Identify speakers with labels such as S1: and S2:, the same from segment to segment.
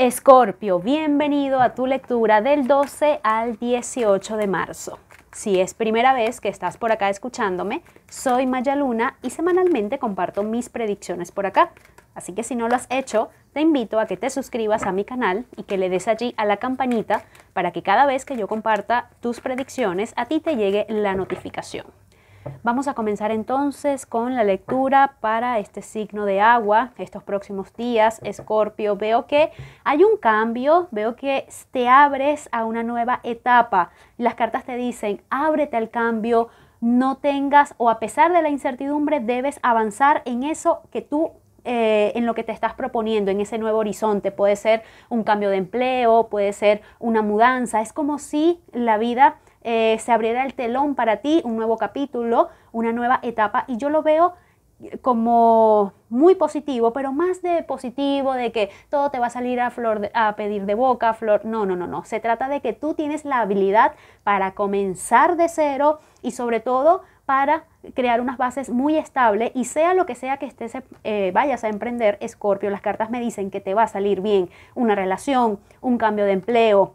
S1: Escorpio, bienvenido a tu lectura del 12 al 18 de marzo. Si es primera vez que estás por acá escuchándome, soy Maya Luna y semanalmente comparto mis predicciones por acá. Así que si no lo has hecho, te invito a que te suscribas a mi canal y que le des allí a la campanita para que cada vez que yo comparta tus predicciones a ti te llegue la notificación. Vamos a comenzar entonces con la lectura para este signo de agua estos próximos días, Escorpio. Veo que hay un cambio, veo que te abres a una nueva etapa. Las cartas te dicen, ábrete al cambio, no tengas o a pesar de la incertidumbre debes avanzar en eso que tú eh, en lo que te estás proponiendo, en ese nuevo horizonte. Puede ser un cambio de empleo, puede ser una mudanza. Es como si la vida eh, se abriera el telón para ti, un nuevo capítulo, una nueva etapa. Y yo lo veo eh, como muy positivo, pero más de positivo, de que todo te va a salir a, flor a pedir de boca, flor. No, no, no, no. Se trata de que tú tienes la habilidad para comenzar de cero y sobre todo para crear unas bases muy estables y sea lo que sea que estés, eh, vayas a emprender, Scorpio, las cartas me dicen que te va a salir bien una relación, un cambio de empleo,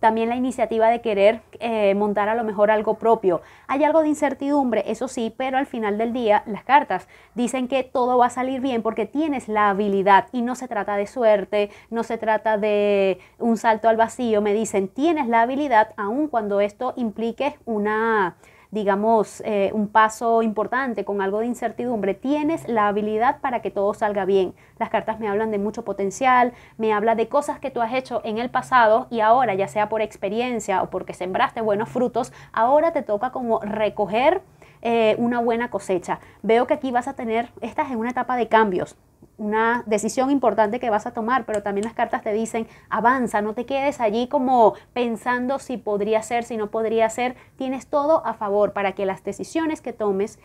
S1: también la iniciativa de querer eh, montar a lo mejor algo propio. Hay algo de incertidumbre, eso sí, pero al final del día las cartas dicen que todo va a salir bien porque tienes la habilidad y no se trata de suerte, no se trata de un salto al vacío, me dicen, tienes la habilidad aun cuando esto implique una digamos, eh, un paso importante con algo de incertidumbre, tienes la habilidad para que todo salga bien. Las cartas me hablan de mucho potencial, me habla de cosas que tú has hecho en el pasado y ahora, ya sea por experiencia o porque sembraste buenos frutos, ahora te toca como recoger eh, una buena cosecha. Veo que aquí vas a tener, estás en una etapa de cambios una decisión importante que vas a tomar, pero también las cartas te dicen, avanza, no te quedes allí como pensando si podría ser, si no podría ser. Tienes todo a favor para que las decisiones que tomes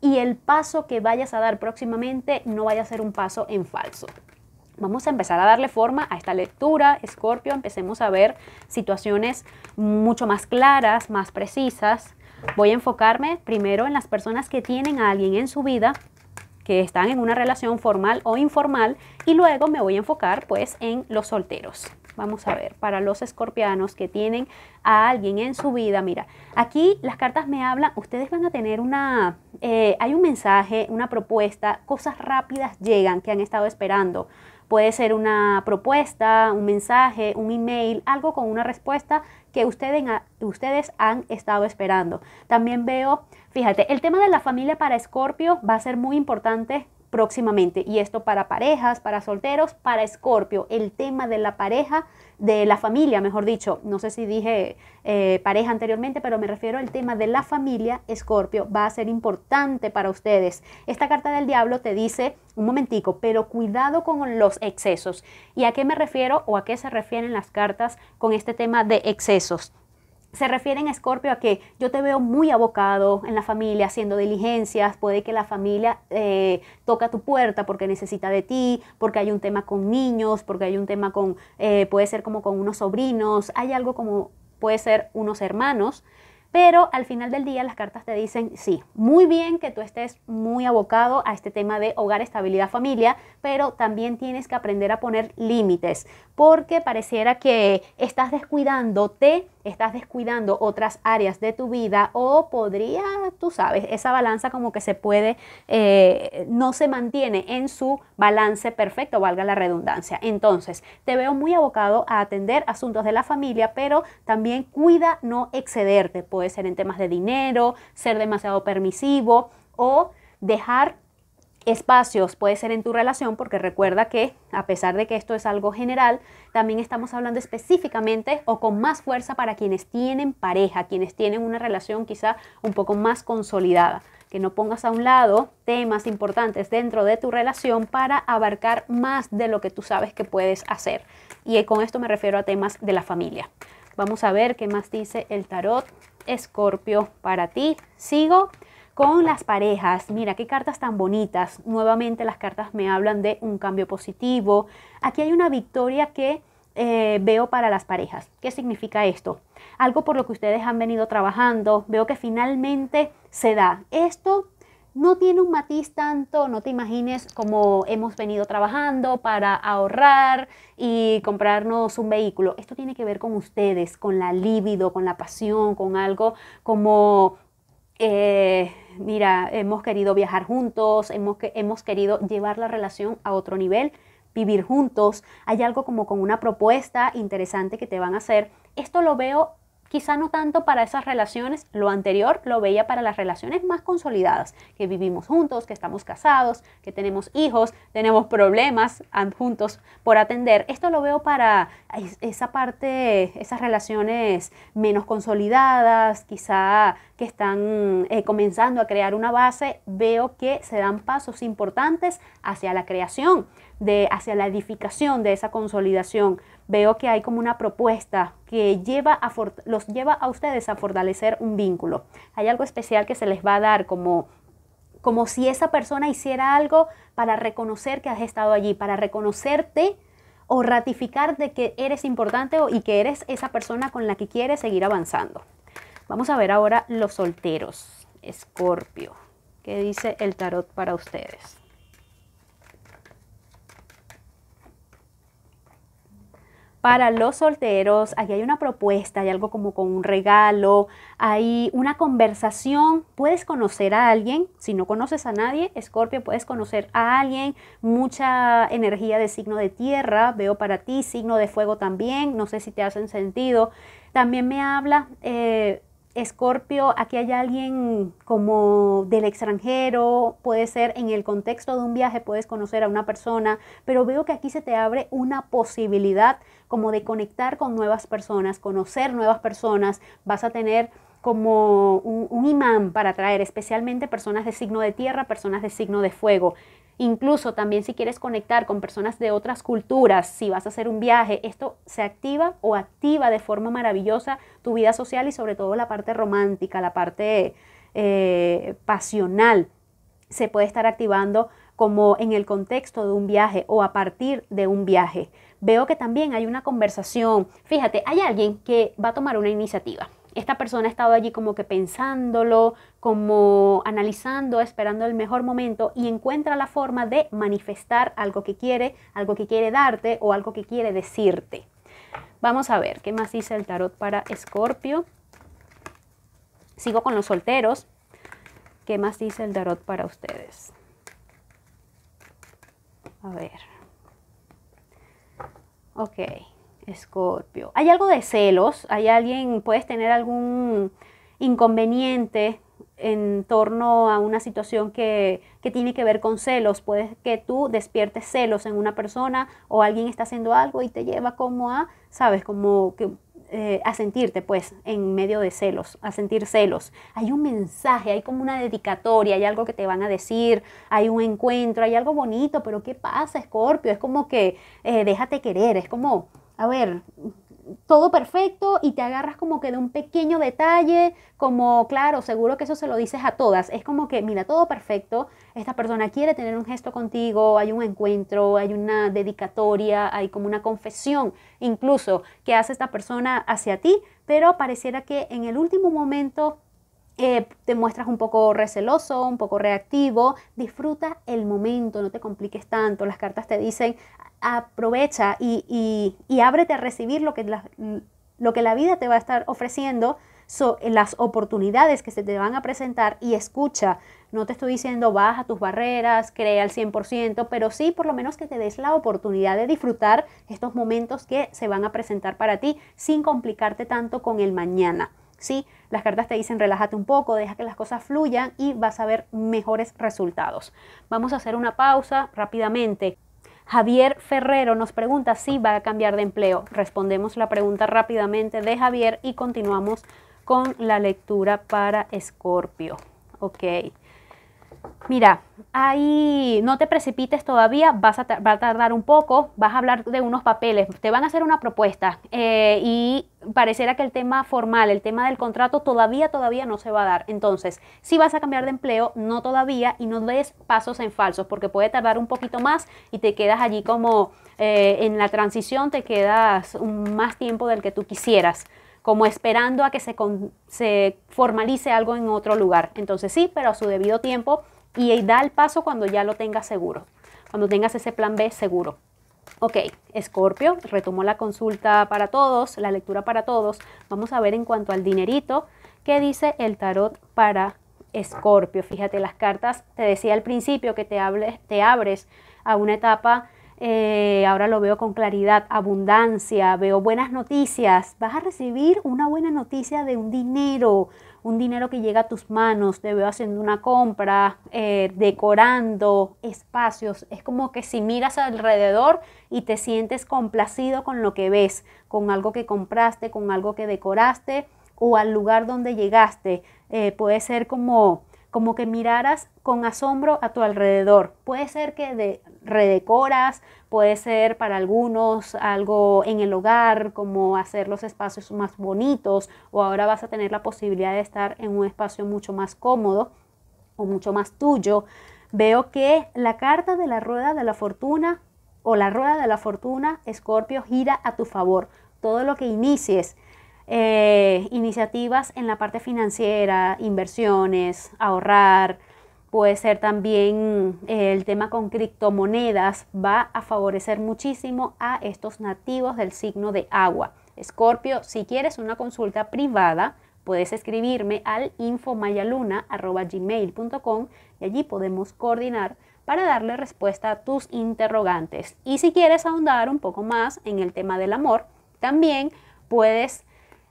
S1: y el paso que vayas a dar próximamente no vaya a ser un paso en falso. Vamos a empezar a darle forma a esta lectura, Escorpio, empecemos a ver situaciones mucho más claras, más precisas. Voy a enfocarme primero en las personas que tienen a alguien en su vida que están en una relación formal o informal y luego me voy a enfocar pues en los solteros. Vamos a ver, para los escorpianos que tienen a alguien en su vida, mira, aquí las cartas me hablan, ustedes van a tener una, eh, hay un mensaje, una propuesta, cosas rápidas llegan que han estado esperando Puede ser una propuesta, un mensaje, un email, algo con una respuesta que ustedes, han estado esperando. También veo, fíjate, el tema de la familia para Scorpio va a ser muy importante próximamente. Y esto para parejas, para solteros, para Escorpio. El tema de la pareja, de la familia, mejor dicho. No sé si dije eh, pareja anteriormente, pero me refiero al tema de la familia, Escorpio. Va a ser importante para ustedes. Esta carta del diablo te dice, un momentico, pero cuidado con los excesos. ¿Y a qué me refiero o a qué se refieren las cartas con este tema de excesos? se refieren, Escorpio a que yo te veo muy abocado en la familia, haciendo diligencias, puede que la familia eh, toca tu puerta porque necesita de ti, porque hay un tema con niños, porque hay un tema con, eh, puede ser como con unos sobrinos, hay algo como puede ser unos hermanos, pero al final del día las cartas te dicen, sí, muy bien que tú estés muy abocado a este tema de hogar, estabilidad, familia, pero también tienes que aprender a poner límites, porque pareciera que estás descuidándote estás descuidando otras áreas de tu vida o podría, tú sabes, esa balanza como que se puede, eh, no se mantiene en su balance perfecto, valga la redundancia. Entonces, te veo muy abocado a atender asuntos de la familia, pero también cuida no excederte. Puede ser en temas de dinero, ser demasiado permisivo o dejar espacios puede ser en tu relación, porque recuerda que a pesar de que esto es algo general, también estamos hablando específicamente o con más fuerza para quienes tienen pareja, quienes tienen una relación quizá un poco más consolidada. Que no pongas a un lado temas importantes dentro de tu relación para abarcar más de lo que tú sabes que puedes hacer. Y con esto me refiero a temas de la familia. Vamos a ver qué más dice el tarot. Escorpio para ti. Sigo. Con las parejas, mira qué cartas tan bonitas. Nuevamente las cartas me hablan de un cambio positivo. Aquí hay una victoria que eh, veo para las parejas. ¿Qué significa esto? Algo por lo que ustedes han venido trabajando. Veo que finalmente se da. Esto no tiene un matiz tanto, no te imagines como hemos venido trabajando para ahorrar y comprarnos un vehículo. Esto tiene que ver con ustedes, con la libido, con la pasión, con algo como eh, mira, hemos querido viajar juntos, hemos, hemos querido llevar la relación a otro nivel, vivir juntos, hay algo como con una propuesta interesante que te van a hacer. Esto lo veo Quizá no tanto para esas relaciones, lo anterior lo veía para las relaciones más consolidadas, que vivimos juntos, que estamos casados, que tenemos hijos, tenemos problemas juntos por atender. Esto lo veo para esa parte, esas relaciones menos consolidadas, quizá que están eh, comenzando a crear una base, veo que se dan pasos importantes hacia la creación de, hacia la edificación de esa consolidación. Veo que hay como una propuesta que lleva los lleva a ustedes a fortalecer un vínculo. Hay algo especial que se les va a dar como como si esa persona hiciera algo para reconocer que has estado allí, para reconocerte o ratificar de que eres importante y que eres esa persona con la que quieres seguir avanzando. Vamos a ver ahora los solteros, Escorpio. ¿Qué dice el tarot para ustedes? para los solteros. Aquí hay una propuesta, hay algo como con un regalo, hay una conversación. Puedes conocer a alguien, si no conoces a nadie, Escorpio, puedes conocer a alguien. Mucha energía de signo de tierra, veo para ti, signo de fuego también, no sé si te hacen sentido. También me habla... Eh, Escorpio, aquí hay alguien como del extranjero, puede ser en el contexto de un viaje, puedes conocer a una persona, pero veo que aquí se te abre una posibilidad como de conectar con nuevas personas, conocer nuevas personas, vas a tener como un, imán para atraer especialmente personas de signo de tierra, personas de signo de fuego. Incluso también si quieres conectar con personas de otras culturas, si vas a hacer un viaje, esto se activa o activa de forma maravillosa tu vida social y sobre todo la parte romántica, la parte eh, pasional. Se puede estar activando como en el contexto de un viaje o a partir de un viaje. Veo que también hay una conversación. Fíjate, hay alguien que va a tomar una iniciativa esta persona ha estado allí como que pensándolo, como analizando, esperando el mejor momento y encuentra la forma de manifestar algo que quiere, algo que quiere darte o algo que quiere decirte. Vamos a ver qué más dice el tarot para Escorpio. Sigo con los solteros. ¿Qué más dice el tarot para ustedes? A ver. Ok. Escorpio. Hay algo de celos, hay alguien, puedes tener algún inconveniente en torno a una situación que, tiene que ver con celos. Puedes que tú despiertes celos en una persona o alguien está haciendo algo y te lleva como a, sabes, como que eh, a sentirte pues en medio de celos, a sentir celos. Hay un mensaje, hay como una dedicatoria, hay algo que te van a decir, hay un encuentro, hay algo bonito, pero ¿qué pasa, Scorpio? Es como que eh, déjate querer, es como a ver, todo perfecto y te agarras como que de un pequeño detalle, como, claro, seguro que eso se lo dices a todas. Es como que, mira, todo perfecto, esta persona quiere tener un gesto contigo, hay un encuentro, hay una dedicatoria, hay como una confesión incluso que hace esta persona hacia ti, pero pareciera que en el último momento eh, te muestras un poco receloso, un poco reactivo, disfruta el momento, no te compliques tanto. Las cartas te dicen, aprovecha y, y ábrete a recibir lo que, la, lo que la vida te va a estar ofreciendo, las oportunidades que se te van a presentar y escucha. No te estoy diciendo baja tus barreras, crea al 100%, pero sí por lo menos que te des la oportunidad de disfrutar estos momentos que se van a presentar para ti sin complicarte tanto con el mañana. ¿sí? Las cartas te dicen relájate un poco, deja que las cosas fluyan y vas a ver mejores resultados. Vamos a hacer una pausa rápidamente. Javier Ferrero nos pregunta si va a cambiar de empleo. Respondemos la pregunta rápidamente de Javier y continuamos con la lectura para Escorpio. Ok mira, ahí no te precipites todavía, vas a va a tardar un poco, vas a hablar de unos papeles, te van a hacer una propuesta eh, y parecerá que el tema formal, el tema del contrato todavía, todavía no se va a dar. Entonces, si vas a cambiar de empleo, no todavía y no des pasos en falsos porque puede tardar un poquito más y te quedas allí como eh, en la transición, te quedas más tiempo del que tú quisieras como esperando a que se, se formalice algo en otro lugar. Entonces sí, pero a su debido tiempo y da el paso cuando ya lo tengas seguro, cuando tengas ese plan B seguro. Ok, Escorpio, retomo la consulta para todos, la lectura para todos. Vamos a ver en cuanto al dinerito, qué dice el tarot para Escorpio. Fíjate, las cartas, te decía al principio que te, hables, te abres a una etapa eh, ahora lo veo con claridad, abundancia, veo buenas noticias, vas a recibir una buena noticia de un dinero, un dinero que llega a tus manos, te veo haciendo una compra, eh, decorando espacios. Es como que si miras alrededor y te sientes complacido con lo que ves, con algo que compraste, con algo que decoraste o al lugar donde llegaste. Eh, puede ser como como que miraras con asombro a tu alrededor. Puede ser que redecoras, Puede ser para algunos algo en el hogar, como hacer los espacios más bonitos o ahora vas a tener la posibilidad de estar en un espacio mucho más cómodo o mucho más tuyo. Veo que la carta de la rueda de la fortuna o la rueda de la fortuna, Escorpio, gira a tu favor. Todo lo que inicies, eh, iniciativas en la parte financiera, inversiones, ahorrar, puede ser también eh, el tema con criptomonedas, va a favorecer muchísimo a estos nativos del signo de agua. Escorpio, si quieres una consulta privada, puedes escribirme al infomayaluna.gmail.com y allí podemos coordinar para darle respuesta a tus interrogantes. Y si quieres ahondar un poco más en el tema del amor, también puedes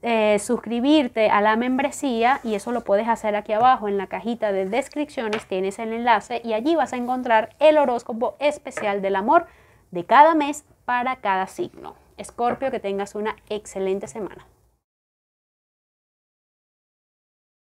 S1: eh, suscribirte a la membresía y eso lo puedes hacer aquí abajo en la cajita de descripciones, tienes el enlace y allí vas a encontrar el horóscopo especial del amor de cada mes para cada signo. Escorpio, que tengas una excelente semana.